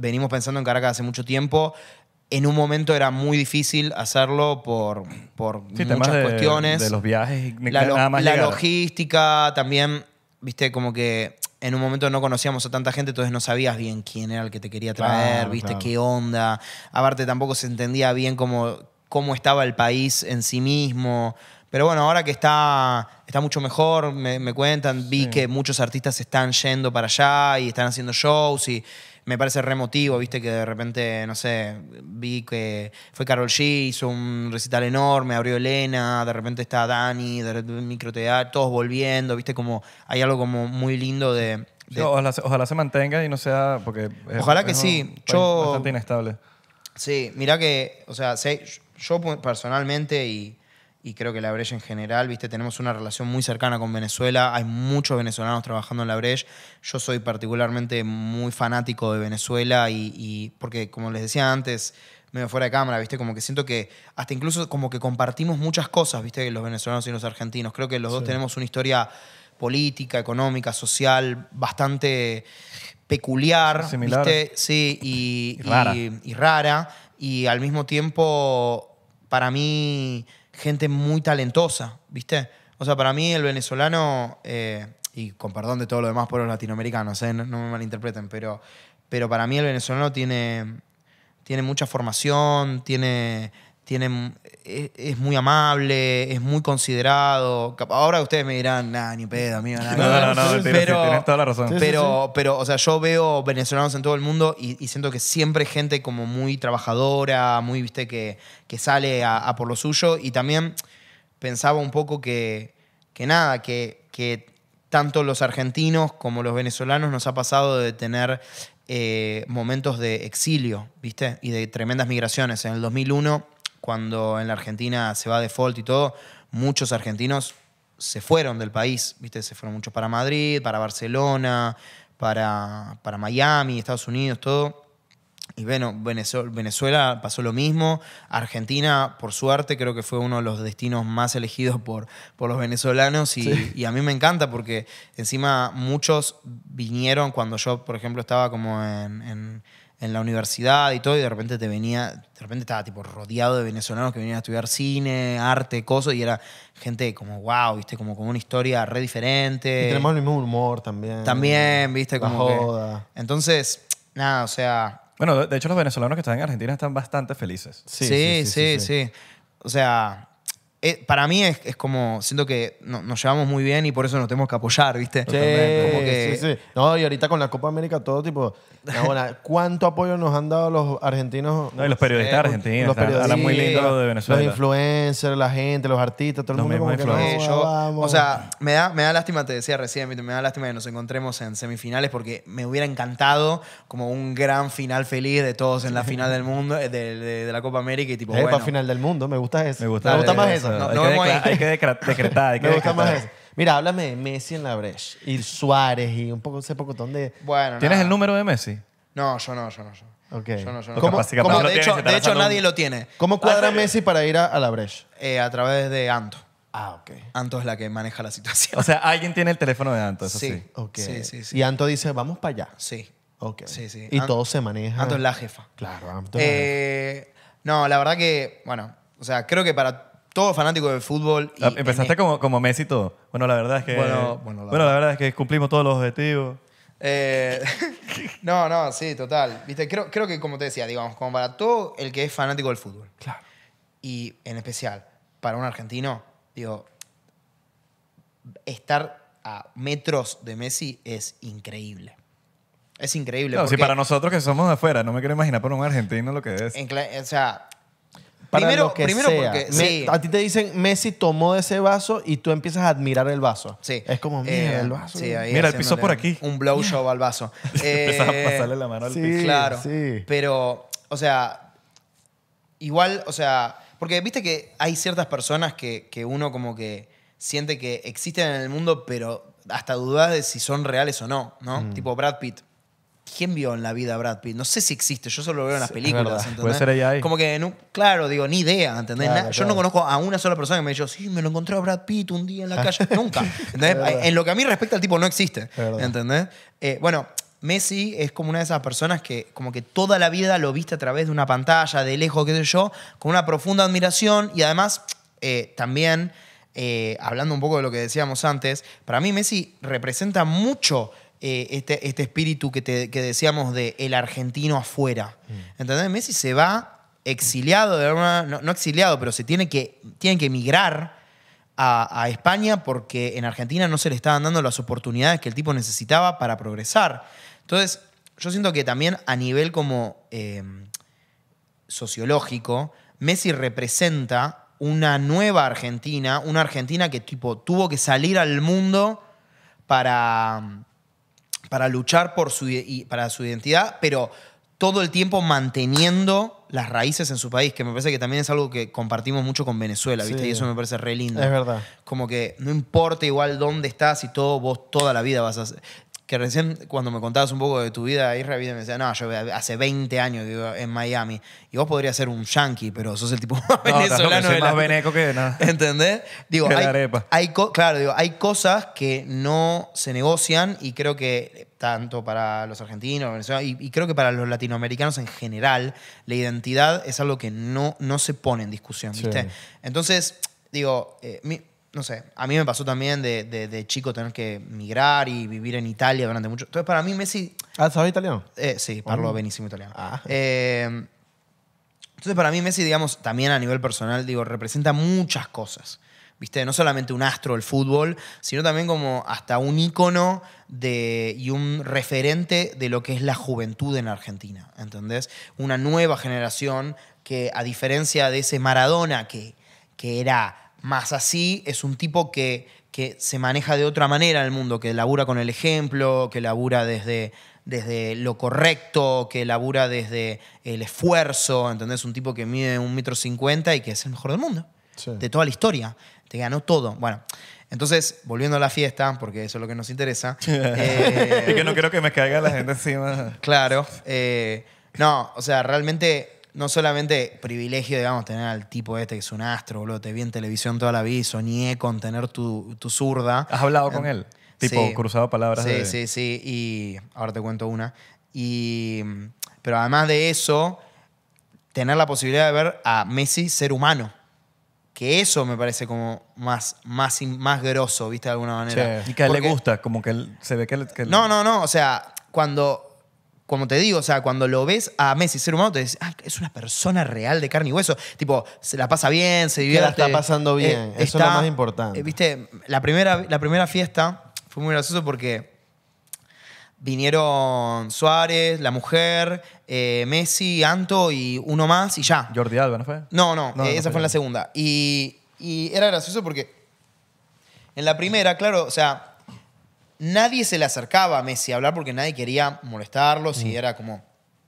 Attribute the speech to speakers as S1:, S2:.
S1: venimos pensando en Caracas hace mucho tiempo. En un momento era muy difícil hacerlo por, por sí, muchas de, cuestiones. De los viajes, la, la logística también, viste, como que en un momento no conocíamos a tanta gente, entonces no sabías bien quién era el que te quería traer, viste, qué onda. Aparte tampoco se entendía bien cómo, cómo estaba el país en sí mismo. Pero bueno, ahora que está, está mucho mejor, me, cuentan, vi que muchos artistas están yendo para allá y están haciendo shows y me parece remotivo, viste que de repente, no sé, vi que fue Carol G, hizo un recital enorme, abrió Elena, de repente está Dani, de repente todos volviendo, viste como hay algo como muy lindo de... Ojalá, se mantenga y no sea, porque... ojalá que sí, yo... Bastante inestable. Sí, mira que, o sea, yo personalmente y y creo que la Brecha en general, viste, tenemos una relación muy cercana con Venezuela, hay muchos venezolanos trabajando en la Breche, yo soy particularmente muy fanático de Venezuela y, porque como les decía antes, medio fuera de cámara, viste, como que siento que hasta incluso como que compartimos muchas cosas, viste, los venezolanos y los argentinos, creo que los dos tenemos una historia política, económica, social, bastante peculiar, Similar. Sí, y rara, y al mismo tiempo, para mí gente muy talentosa, ¿viste? O sea, para mí el venezolano, eh, y con perdón de todos los demás pueblos latinoamericanos, ¿eh? no, me malinterpreten, pero, pero para mí el venezolano tiene, tiene mucha formación, tiene, tienen, eh, es, muy amable, es muy considerado. Ahora ustedes me dirán, nah, ni pedo, amigo. no, no, no, no, pero, toda la razón. Pero, o sea, yo veo venezolanos en todo el mundo y, siento que siempre hay gente como muy trabajadora, muy, viste, que, sale a, por lo suyo. Y también pensaba un poco que, nada, que, tanto los argentinos como los venezolanos nos ha pasado de tener eh, momentos de exilio, ¿viste? Y de tremendas migraciones. En el 2001 cuando en la Argentina se va default y todo, muchos argentinos se fueron del país, ¿viste? Se fueron muchos para Madrid, para Barcelona, para, para Miami, Estados Unidos, todo. Y bueno, Venezuela pasó lo mismo. Argentina, por suerte, creo que fue uno de los destinos más elegidos por, por los venezolanos. Y, a mí me encanta porque encima muchos vinieron cuando yo, por ejemplo, estaba como en en la universidad y todo, y de repente te venía, de repente estaba tipo rodeado de venezolanos que venían a estudiar cine, arte, cosas, y era gente como wow, viste, como con una historia re diferente. Y tenemos el mismo humor también. También, viste, la como. Entonces, nada, o sea. Bueno, de hecho, los venezolanos que están en Argentina están bastante felices. sí, sí, sí. O sea, eh, para mí es, es, como, siento que nos llevamos muy bien y por eso nos tenemos que apoyar, ¿viste? Sí, sí, sí. No, y ahorita con la Copa América todo tipo, ¿cuánto apoyo nos han dado los argentinos? y los periodistas argentinos, los periodistas, de Venezuela. Los influencers, la gente, los artistas, todo el mundo O sea, me da, me da lástima, te decía recién, me da lástima que nos encontremos en semifinales porque me hubiera encantado como un gran final feliz de todos en la final del mundo, eh, de, la Copa América y tipo, final del mundo, me gusta eso. Me me gusta más eso. No, hay, que decretar. que Mira, háblame de Messi en la brecha. Y Suárez y un poco ese pocotón de. Bueno, ¿Tienes el número de Messi? No, yo no, yo no. Okay. ¿Cómo, de, hecho, nadie lo tiene. ¿Cómo cuadra Messi para ir a, la brecha? Eh, a través de Anto. Ah, ok. Anto es la que maneja la situación. O sea, alguien tiene el teléfono de Anto, eso sí. Sí. Okay. Y Anto dice, vamos para allá. Sí. Ok. Sí, sí. Y todo se maneja. Anto es la jefa. Claro, Anto. Eh, no, la verdad que, bueno, o sea, creo que para todo fanático del fútbol. Ah, empezaste como, como Messi todo. Bueno, la verdad es que. Bueno, la, verdad es que cumplimos todos los objetivos. Eh, no, no, sí, total. Viste, creo, creo que como te decía, digamos, como para todo el que es fanático del fútbol. Claro. Y en especial, para un argentino, digo, estar a metros de Messi es increíble. Es increíble. No, para nosotros que somos de afuera, no me quiero imaginar para un argentino lo que es. o sea, primero, porque a ti te dicen Messi tomó de ese vaso y tú empiezas a admirar el vaso. Es como eh, mira el vaso. Mira, el piso por aquí. Un blow al vaso. Empiezas a eh, pasarle la mano al piso. Claro. Pero, o sea, igual, o sea, porque viste que hay ciertas personas que, que uno como que siente que existen en el mundo, pero hasta dudas de si son reales o no, ¿no? Mm. Tipo Brad Pitt. ¿quién vio en la vida a Brad Pitt? No sé si existe, yo solo lo veo en las películas. Puede ser ahí. Como que, claro, digo, ni idea, ¿entendés? yo no conozco a una sola persona que me diga, sí, me lo encontré a Brad Pitt un día en la ah. calle. Nunca. en lo que a mí respecta, el tipo no existe. ¿Entendés? Eh, bueno, Messi es como una de esas personas que como que toda la vida lo viste a través de una pantalla, de lejos, qué sé yo, con una profunda admiración y además eh, también, eh, hablando un poco de lo que decíamos antes, para mí Messi representa mucho eh, este, este, espíritu que, decíamos de el argentino afuera. Mm. ¿Entendés? Messi se va exiliado, no, exiliado, pero se tiene que, tiene que emigrar a, España porque en Argentina no se le estaban dando las oportunidades que el tipo necesitaba para progresar. Entonces, yo siento que también a nivel como eh, sociológico, Messi representa una nueva Argentina, una Argentina que tipo tuvo que salir al mundo para para luchar por su, para su identidad, pero todo el tiempo manteniendo las raíces en su país, que me parece que también es algo que compartimos mucho con Venezuela, ¿viste? y eso me parece re lindo. Es verdad. Como que no importa igual dónde estás y todo, vos toda la vida vas a que recién cuando me contabas un poco de tu vida ahí, me decía, no, yo hace 20 años vivo en Miami. Y vos podrías ser un yankee, pero sos el tipo más venezolano. nada. ¿Entendés? Digo, hay, claro, digo, hay cosas que no se negocian y creo que tanto para los argentinos, y, creo que para los latinoamericanos en general, la identidad es algo que no, no se pone en discusión, ¿viste? Entonces, digo, eh, no sé, a mí me pasó también de, chico tener que migrar y vivir en Italia durante mucho. Entonces, para mí, Messi. ¿Ah, sabes italiano? Eh, sí, hablo ah. benísimo italiano. Ah. Eh, entonces, para mí, Messi, digamos, también a nivel personal, digo, representa muchas cosas. ¿Viste? No solamente un astro del fútbol, sino también como hasta un ícono de, y un referente de lo que es la juventud en Argentina, ¿entendés? Una nueva generación que, a diferencia de ese Maradona que, que era más así, es un tipo que, que se maneja de otra manera en el mundo, que labura con el ejemplo, que labura desde, desde lo correcto, que labura desde el esfuerzo, ¿entendés? Un tipo que mide un metro cincuenta y que es el mejor del mundo, de toda la historia, te ganó todo. Bueno, entonces, volviendo a la fiesta, porque eso es lo que nos interesa. y que eh, no quiero que me caiga la gente encima. Claro. Eh, no, o sea, realmente no solamente privilegio, digamos, tener al tipo este que es un astro, boludo, te vi en televisión toda la vida soñé con tener tu, zurda. ¿Has hablado con él? Tipo, cruzado palabras. Sí, sí, sí. Y ahora te cuento una. Y, pero además de eso, tener la posibilidad de ver a Messi ser humano. Que eso me parece como más, más, más grosso, ¿viste? De alguna manera. Y que él le gusta, como que él, se ve que, que No, no, no. O sea, cuando como te digo, o sea, cuando lo ves a Messi, ser humano, te dices, ah, es una persona real de carne y hueso. Tipo, se la pasa bien, se divierte. la está pasando bien, eh, eso es lo más importante. Eh, viste, la primera, la primera fiesta fue muy gracioso porque vinieron Suárez, la mujer, eh, Messi, Anto y uno más y ya. Jordi Alba, ¿no fue? No, no, esa fue en la segunda. Y, y era gracioso porque en la primera, claro, o sea, nadie se le acercaba a Messi a hablar porque nadie quería molestarlo, si mm. era como